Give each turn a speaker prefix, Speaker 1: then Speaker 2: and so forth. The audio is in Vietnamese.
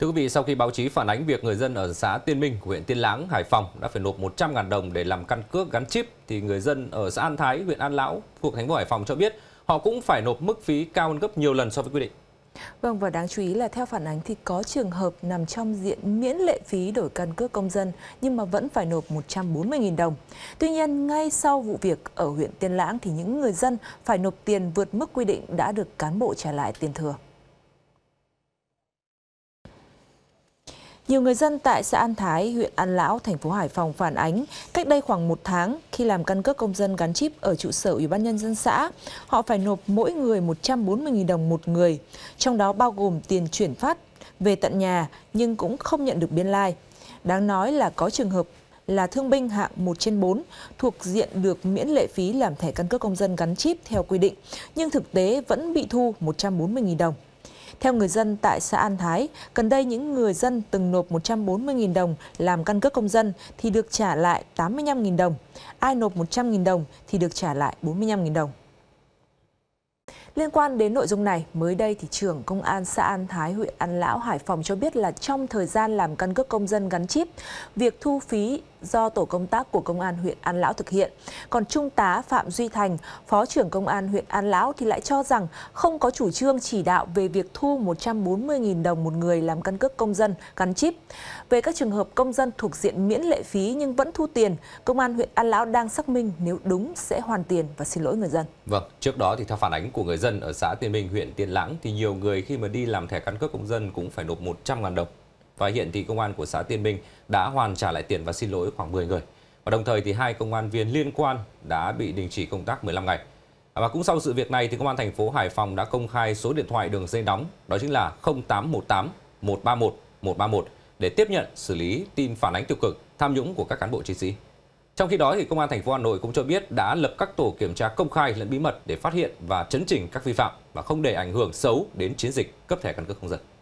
Speaker 1: Thưa quý vị, sau khi báo chí phản ánh việc người dân ở xã Tiên Minh của huyện Tiên Láng, Hải Phòng đã phải nộp 100.000 đồng để làm căn cước gắn chip, thì người dân ở xã An Thái, huyện An Lão, thuộc thành phố Hải Phòng cho biết họ cũng phải nộp mức phí cao hơn gấp nhiều lần so với quy định.
Speaker 2: Vâng và đáng chú ý là theo phản ánh thì có trường hợp nằm trong diện miễn lệ phí đổi căn cước công dân nhưng mà vẫn phải nộp 140.000 đồng. Tuy nhiên ngay sau vụ việc ở huyện Tiên Lãng thì những người dân phải nộp tiền vượt mức quy định đã được cán bộ trả lại tiền thừa. Nhiều người dân tại xã An Thái, huyện An Lão, thành phố Hải Phòng phản ánh cách đây khoảng một tháng khi làm căn cước công dân gắn chip ở trụ sở Ủy ban Nhân dân xã, họ phải nộp mỗi người 140.000 đồng một người, trong đó bao gồm tiền chuyển phát về tận nhà nhưng cũng không nhận được biên lai. Đáng nói là có trường hợp là thương binh hạng 1 trên 4 thuộc diện được miễn lệ phí làm thẻ căn cước công dân gắn chip theo quy định, nhưng thực tế vẫn bị thu 140.000 đồng. Theo người dân tại xã An Thái, gần đây những người dân từng nộp 140.000 đồng làm căn cước công dân thì được trả lại 85.000 đồng. Ai nộp 100.000 đồng thì được trả lại 45.000 đồng. Liên quan đến nội dung này, mới đây thì trưởng công an xã An Thái, huyện An Lão, Hải Phòng cho biết là trong thời gian làm căn cước công dân gắn chip, việc thu phí do tổ công tác của công an huyện An Lão thực hiện. Còn Trung tá Phạm Duy Thành, Phó trưởng công an huyện An Lão thì lại cho rằng không có chủ trương chỉ đạo về việc thu 140.000 đồng một người làm căn cước công dân gắn chip. Về các trường hợp công dân thuộc diện miễn lệ phí nhưng vẫn thu tiền, công an huyện An Lão đang xác minh nếu đúng sẽ hoàn tiền và xin lỗi người dân.
Speaker 1: Vâng, trước đó thì theo phản ánh của người dân ở xã Tiên Minh, huyện Tiên Lãng thì nhiều người khi mà đi làm thẻ căn cước công dân cũng phải nộp 100.000 đồng và hiện thì công an của xã Tiên Minh đã hoàn trả lại tiền và xin lỗi khoảng 10 người. Và đồng thời thì hai công an viên liên quan đã bị đình chỉ công tác 15 ngày. Và cũng sau sự việc này thì công an thành phố Hải Phòng đã công khai số điện thoại đường dây nóng đó chính là 0818 131 131 để tiếp nhận xử lý tin phản ánh tiêu cực, tham nhũng của các cán bộ chiến sĩ. Trong khi đó thì công an thành phố Hà Nội cũng cho biết đã lập các tổ kiểm tra công khai lẫn bí mật để phát hiện và chấn chỉnh các vi phạm và không để ảnh hưởng xấu đến chiến dịch cấp thẻ căn cước công dân.